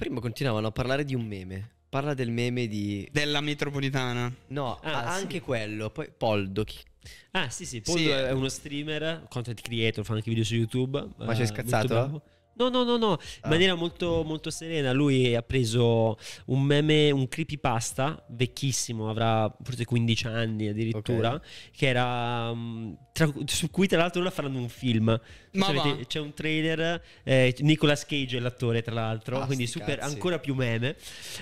Prima continuavano a parlare di un meme. Parla del meme di... Della metropolitana. No, Ah, a- sì. anche quello. Poi Poldo, chi Ah, sì, sì. Paul sì. è eh. uno streamer, content creator, fa anche video su YouTube. Ma uh, ci hai eh, scazzato? No, no, no, no, in ah. maniera molto, molto serena. Lui ha preso un meme, un creepypasta vecchissimo, avrà forse 15 anni addirittura, okay. che era mm, tra, su cui tra l'altro ora faranno un film. Sapete, c'è un trailer, eh, Nicolas Cage è l'attore tra l'altro, ah, quindi super, ancora più meme.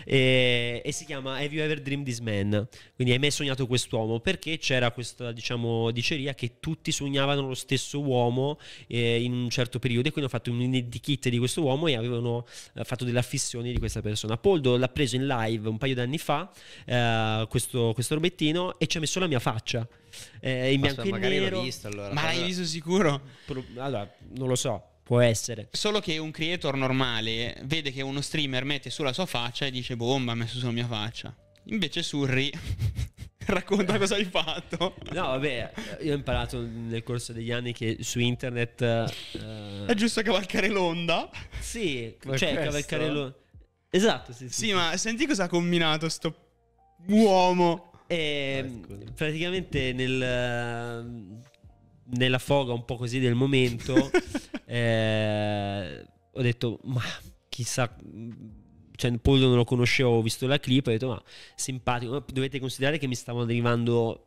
Eh, e si chiama Have You Ever Dreamed This Man? Quindi hai mai sognato quest'uomo? Perché c'era questa, diciamo, diciamo, di che tutti sognavano lo stesso uomo eh, in un certo periodo e quindi hanno fatto un identikit di questo uomo e avevano eh, fatto della fissione di questa persona. Poldo l'ha preso in live un paio d'anni fa, eh, questo, questo robettino, e ci ha messo la mia faccia. Eh, in bianco e nero. Visto, allora. Ma l'hai visto sicuro? Allora, non lo so. Può essere. Solo che un creator normale vede che uno streamer mette sulla sua faccia e dice: Bomba, ha messo sulla mia faccia. Invece Surri Racconta cosa hai fatto. No, vabbè, io ho imparato nel corso degli anni che su internet... Uh... È giusto cavalcare l'onda? Sì, ma cioè questo? cavalcare l'onda. Esatto, sì, sì. Sì, ma senti cosa ha combinato sto uomo. E, ah, eh, mm, praticamente nel, nella foga un po' così del momento eh, ho detto, ma chissà mm, cioè, Poldo non lo conoscevo, ho visto la clip, ho detto ma simpatico, dovete considerare che mi stavano arrivando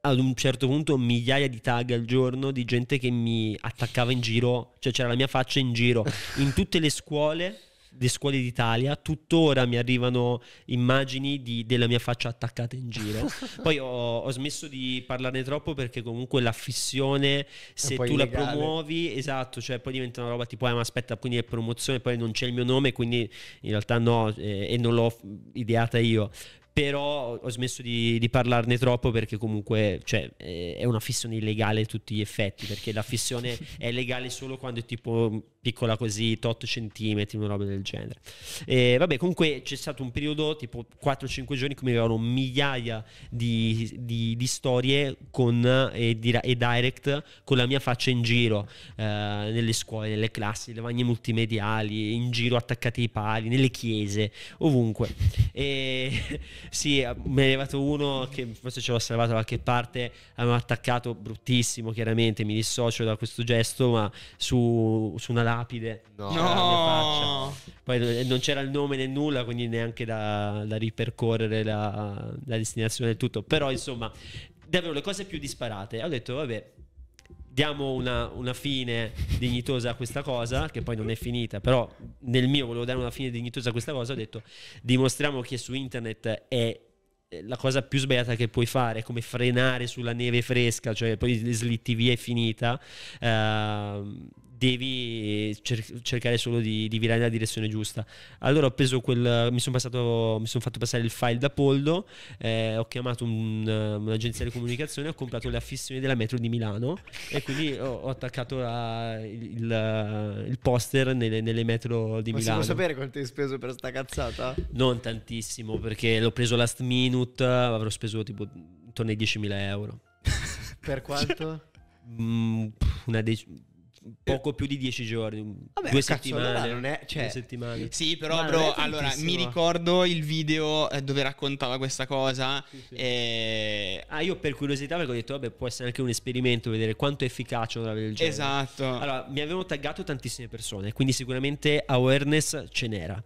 ad un certo punto migliaia di tag al giorno di gente che mi attaccava in giro, cioè c'era la mia faccia in giro, in tutte le scuole di scuole d'Italia, tuttora mi arrivano immagini di, della mia faccia attaccata in giro. Poi ho, ho, smesso di parlarne troppo perché comunque la fissione, se tu illegale. la promuovi, esatto, cioè poi diventa una roba tipo, eh, ma aspetta, quindi è promozione, poi non c'è il mio nome, quindi in realtà no, eh, e non l'ho ideata io però ho smesso di, di, parlarne troppo perché comunque cioè, è una fissione illegale a tutti gli effetti, perché la fissione è legale solo quando è tipo piccola così, tot centimetri, una roba del genere. E, vabbè, comunque c'è stato un periodo tipo 4-5 giorni mi avevano migliaia di, di, di storie con, e, di, e, direct con la mia faccia in giro, eh, nelle scuole, nelle classi, nelle vagne multimediali, in giro attaccate ai pali, nelle chiese, ovunque. E, sì, me ne è arrivato uno che forse ce l'ho salvato da qualche parte, avevano attaccato bruttissimo, chiaramente, mi dissocio da questo gesto, ma su, su una lapide. No. Poi non c'era il nome né nulla, quindi neanche da, da ripercorrere la, la destinazione del tutto. Però insomma, davvero le cose più disparate. Ho detto, vabbè, diamo una, una, fine dignitosa a questa cosa, che poi non è finita, però nel mio volevo dare una fine dignitosa a questa cosa, ho detto dimostriamo che su internet è la cosa più sbagliata che puoi fare, come frenare sulla neve fresca, cioè poi l'SLTV è finita. Uh, devi eh, cer- cercare solo di, di virare nella direzione giusta. Allora ho preso quel, mi sono passato, mi sono fatto passare il file da poldo, eh, ho chiamato un, eh, un'agenzia di comunicazione, ho comprato le affissioni della metro di Milano e quindi ho, ho attaccato la, il, eh, il, poster nelle, nelle, metro di Ma Milano. Ma si può sapere quanto hai speso per sta cazzata? Non tantissimo perché l'ho preso last minute, avrò speso tipo intorno ai 10.000 euro. per quanto? Mm, una decina poco più di dieci giorni. Vabbè, due, settimane, non è, cioè, due settimane. Sì, però, bro, allora mi ricordo il video eh, dove raccontava questa cosa. Sì, sì. E... Ah, io per curiosità, avevo detto, vabbè, può essere anche un esperimento, vedere quanto è efficace una roba del genere. Esatto. Allora, mi avevano taggato tantissime persone, quindi sicuramente awareness ce n'era.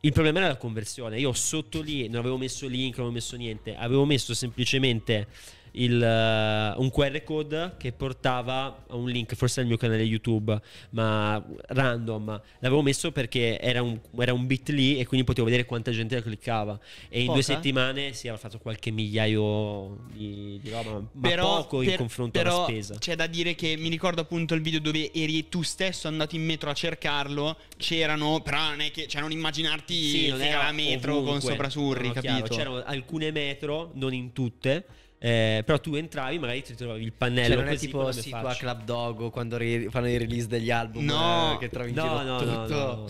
Il problema era la conversione. Io sotto lì non avevo messo link, non avevo messo niente, avevo messo semplicemente il, uh, un QR code che portava a un link, forse al mio canale YouTube, ma random. L'avevo messo perché era un, era un bit lì e quindi potevo vedere quanta gente la cliccava. E in due settimane si era fatto qualche migliaio di, di roba, ma però, poco per, in confronto alla spesa. C'è da dire che mi ricordo appunto il video dove eri tu stesso andato in metro a cercarlo. C'erano, però non è che, cioè non immaginarti sì, non era metro ovunque. con sopra surri, capito? Chiaro, c'erano alcune metro, non in tutte eh, però tu entravi, magari ti trovavi il pannello. Cioè, non è così, tipo sì, qua Club Dog quando re- fanno i release degli album no, eh, che trovi in no, no, no, no,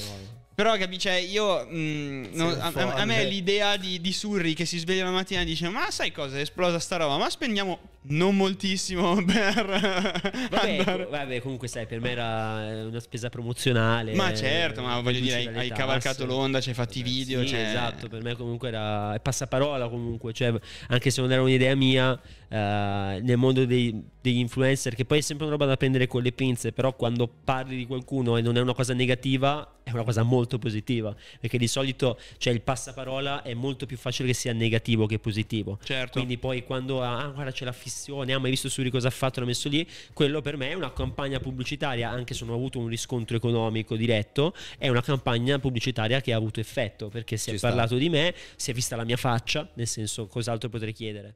Però capisci, cioè, io mh, mm, no, a, a, me l'idea di, di, Surri che si sveglia la mattina e dice ma sai cosa è esplosa sta roba, ma spendiamo non moltissimo per vabbè, vabbè, comunque sai per me era una spesa promozionale ma certo ma voglio dire hai, cavalcato l'onda ci hai fatti i video sì, cioè... esatto per me comunque era è passaparola comunque cioè, anche se non era un'idea mia uh, nel mondo dei, degli influencer che poi è sempre una roba da prendere con le pinze però quando parli di qualcuno e non è una cosa negativa è una cosa molto positiva perché di solito cioè, il passaparola è molto più facile che sia negativo che positivo certo quindi poi quando ah guarda c'è la fissione missione, ah ma hai visto Suri cosa ha fatto, l'ha messo lì, quello per me è una campagna pubblicitaria, anche se non ha avuto un riscontro economico diretto, è una campagna pubblicitaria che ha avuto effetto, perché si Ci è sta. parlato di me, si è vista la mia faccia, nel senso cos'altro potrei chiedere.